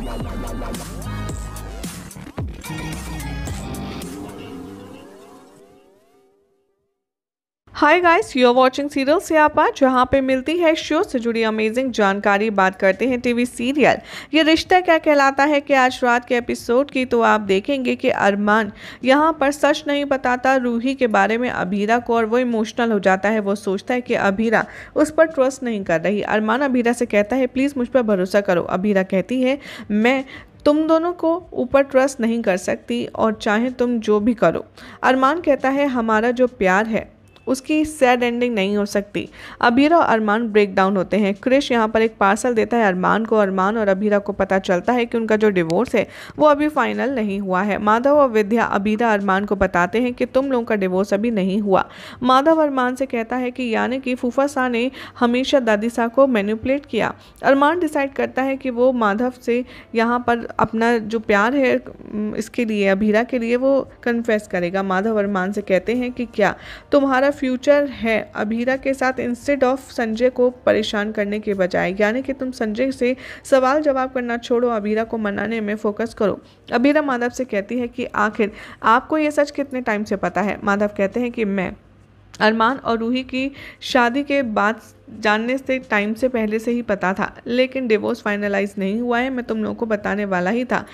わあ hi guys you are watching serial से आज जहाँ पे मिलती है शो से जुड़ी अमेजिंग जानकारी बात करते हैं टीवी सीरियल ये रिश्ता क्या कहलाता है कि आज रात के एपिसोड की तो आप देखेंगे कि अरमान यहाँ पर सच नहीं बताता रूही के बारे में अभीरा को और वो इमोशनल हो जाता है वो सोचता है कि अभीरा उस पर ट्रस्ट नहीं कर रही अरमान अभीरा से कहता है प्लीज़ मुझ पर भरोसा करो अभीरा कहती है मैं तुम दोनों को ऊपर ट्रस्ट नहीं कर सकती और चाहे तुम जो भी करो अरमान कहता है हमारा जो प्यार है उसकी सैड एंडिंग नहीं हो सकती अबीरा और अरमान ब्रेक डाउन होते हैं क्रिश यहाँ पर एक पार्सल देता है अरमान को अरमान और अबीरा को पता चलता है कि उनका जो डिवोर्स है वो अभी फाइनल नहीं हुआ है माधव और विद्या अबीरा अरमान को बताते हैं कि तुम लोगों का डिवोर्स अभी नहीं हुआ माधव अरमान से कहता है कि यानी कि फूफा शाह ने हमेशा दादी शाह को मैनिपुलेट किया अरमान डिसाइड करता है कि वो माधव से यहाँ पर अपना जो प्यार है इसके लिए अबीरा के लिए वो कन्फेस करेगा माधव अरमान से कहते हैं कि क्या तुम्हारा फ्यूचर है अभीरा के साथ इंस्टेड ऑफ संजय को परेशान करने के बजाय यानी कि तुम संजय से सवाल जवाब करना छोड़ो अभीरा को मनाने में फोकस करो अभीरा माधव से कहती है कि आखिर आपको ये सच कितने टाइम से पता है माधव कहते हैं कि मैं अरमान और रूही की शादी के बाद जानने से टाइम से पहले से ही पता था लेकिन डिवोर्स फाइनलाइज नहीं हुआ है मैं तुम लोगों को बताने वाला ही था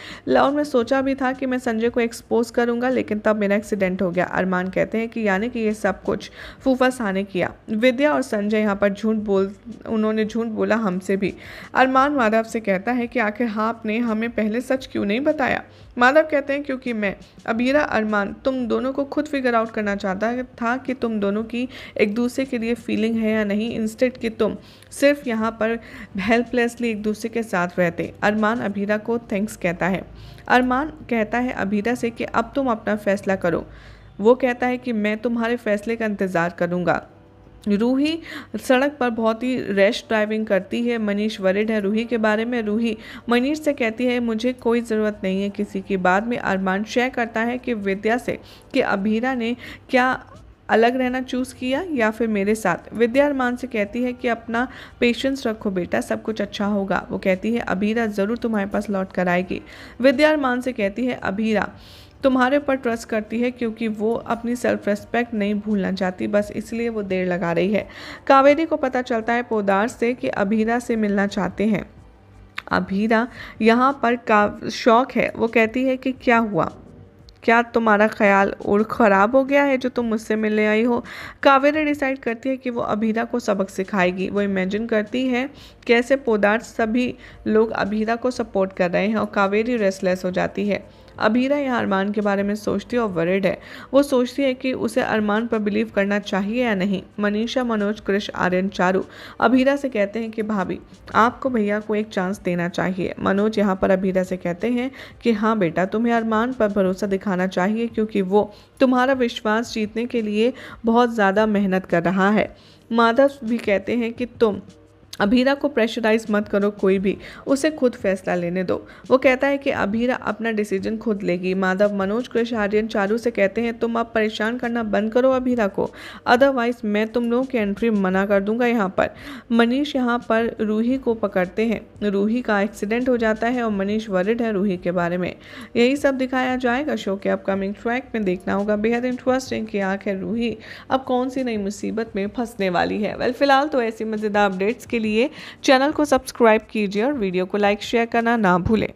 और मैं सोचा भी था कि मैं संजय को एक्सपोज करूंगा लेकिन तब मेरा एक्सीडेंट हो गया अरमान कहते हैं कि यानी कि ये सब कुछ फूफा सा ने किया विद्या और संजय यहाँ पर झूठ बोल उन्होंने झूठ बोला हमसे भी अरमान माधव से कहता है कि आखिर हाँ आपने हमें पहले सच क्यों नहीं बताया माधव कहते हैं क्योंकि मैं अबीरा अरमान तुम दोनों को खुद फिगर आउट करना चाहता था कि तुम दोनों की एक दूसरे के लिए फीलिंग है या नहीं इंस्टेड इट कि तुम सिर्फ यहाँ पर हेल्पलेसली एक दूसरे के साथ रहते अरमान अबीरा को थैंक्स कहता है अरमान कहता है अबीरा से कि अब तुम अपना फ़ैसला करो वो कहता है कि मैं तुम्हारे फ़ैसले का इंतज़ार करूँगा रूही सड़क पर बहुत ही रैश ड्राइविंग करती है मनीष वरिड है रूही के बारे में रूही मनीष से कहती है मुझे कोई ज़रूरत नहीं है किसी की बाद में अरमान शेयर करता है कि विद्या से कि अभीरा ने क्या अलग रहना चूज़ किया या फिर मेरे साथ विद्या अरमान से कहती है कि अपना पेशेंस रखो बेटा सब कुछ अच्छा होगा वो कहती है अबीरा ज़रूर तुम्हारे पास लौट कर आएगी विद्या अरमान से कहती है अबीरा तुम्हारे ऊपर ट्रस्ट करती है क्योंकि वो अपनी सेल्फ रेस्पेक्ट नहीं भूलना चाहती बस इसलिए वो देर लगा रही है कावेरी को पता चलता है पोदार से कि अभीरा से मिलना चाहते हैं अभीरा यहाँ पर का शौक है वो कहती है कि क्या हुआ क्या तुम्हारा ख्याल और ख़राब हो गया है जो तुम मुझसे मिलने आई हो कावेरी डिसाइड करती है कि वो अभीरा को सबक सिखाएगी वो इमेजिन करती है कैसे पोदार सभी लोग अभीरा को सपोर्ट कर रहे हैं और कावेरी रेस्टलेस हो जाती है अबीरा यहाँ अरमान के बारे में सोचती और वरिड है वो सोचती है कि उसे अरमान पर बिलीव करना चाहिए या नहीं मनीषा मनोज कृष्ण आर्यन चारू अबीरा से कहते हैं कि भाभी आपको भैया को एक चांस देना चाहिए मनोज यहाँ पर अबीरा से कहते हैं कि हाँ बेटा तुम्हें अरमान पर भरोसा दिखाना चाहिए क्योंकि वो तुम्हारा विश्वास जीतने के लिए बहुत ज़्यादा मेहनत कर रहा है माधव भी कहते हैं कि तुम अभीरा को प्रेशराइज मत करो कोई भी उसे खुद फैसला लेने दो वो कहता है कि अभीरा अपना डिसीजन खुद लेगी माधव मनोज कृष आर्यन चारू से कहते हैं तुम अब परेशान करना बंद करो अभीरा को अदरवाइज मैं तुम लोगों की एंट्री मना कर दूंगा यहाँ पर मनीष यहाँ पर रूही को पकड़ते हैं रूही का एक्सीडेंट हो जाता है और मनीष वरिड है रूही के बारे में यही सब दिखाया जाएगा शो के अपकमिंग ट्रैक में देखना होगा बेहद इंटरेस्टिंग आंख आखिर रूही अब कौन सी नई मुसीबत में फंसने वाली है वेल फिलहाल तो ऐसी मज़ेदार अपडेट्स के लिए लिए चैनल को सब्सक्राइब कीजिए और वीडियो को लाइक शेयर करना ना भूलें